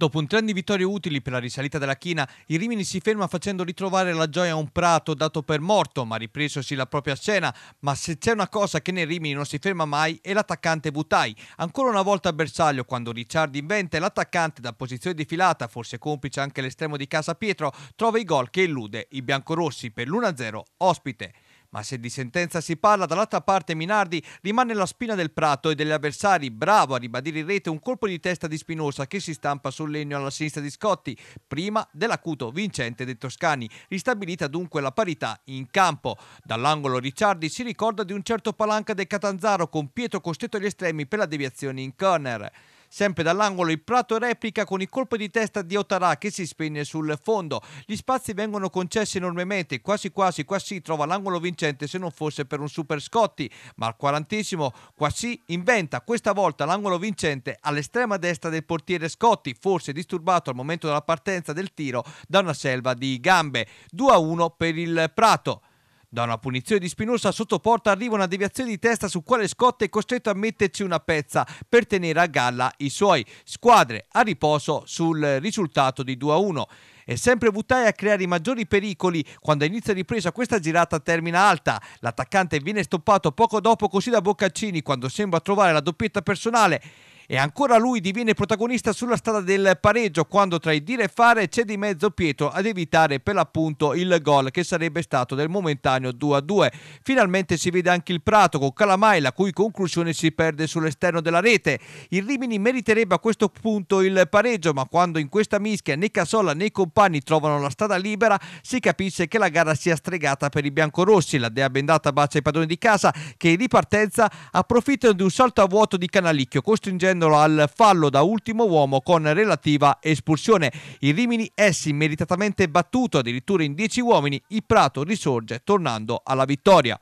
Dopo un trend di vittorie utili per la risalita della china, il Rimini si ferma facendo ritrovare la gioia a un prato dato per morto, ma ripresosi la propria scena. Ma se c'è una cosa che nel Rimini non si ferma mai è l'attaccante Butai. Ancora una volta a bersaglio quando Ricciardi inventa l'attaccante da posizione di filata, forse complice anche l'estremo di casa Pietro, trova i gol che illude i biancorossi per l'1-0 ospite. Ma se di sentenza si parla, dall'altra parte Minardi rimane la spina del prato e degli avversari, bravo a ribadire in rete un colpo di testa di Spinosa che si stampa sul legno alla sinistra di Scotti, prima dell'acuto vincente dei Toscani, ristabilita dunque la parità in campo. Dall'angolo Ricciardi si ricorda di un certo palanca del Catanzaro con Pietro costretto agli estremi per la deviazione in corner. Sempre dall'angolo il Prato replica con il colpo di testa di Otarà che si spegne sul fondo. Gli spazi vengono concessi enormemente, quasi quasi quasi trova l'angolo vincente se non fosse per un super Scotti, ma al quarantesimo quasi inventa questa volta l'angolo vincente all'estrema destra del portiere Scotti, forse disturbato al momento della partenza del tiro da una selva di gambe. 2-1 per il Prato. Da una punizione di Spinosa sotto porta arriva una deviazione di testa su quale Scott è costretto a metterci una pezza per tenere a galla i suoi squadre a riposo sul risultato di 2-1. È sempre Butai a creare i maggiori pericoli quando inizia ripresa questa girata termina alta. L'attaccante viene stoppato poco dopo così da Boccaccini quando sembra trovare la doppietta personale e ancora lui diviene protagonista sulla strada del pareggio quando tra il dire e fare c'è di mezzo Pietro ad evitare per l'appunto il gol che sarebbe stato del momentaneo 2-2. Finalmente si vede anche il Prato con Calamai la cui conclusione si perde sull'esterno della rete. Il Rimini meriterebbe a questo punto il pareggio ma quando in questa mischia né Casola né i compagni trovano la strada libera si capisce che la gara sia stregata per i biancorossi. La dea bendata bacia i padroni di casa che in ripartenza approfittano di un salto a vuoto di Canalicchio costringendo costringendolo al fallo da ultimo uomo con relativa espulsione. Il Rimini essi meritatamente battuto addirittura in 10 uomini, il Prato risorge tornando alla vittoria.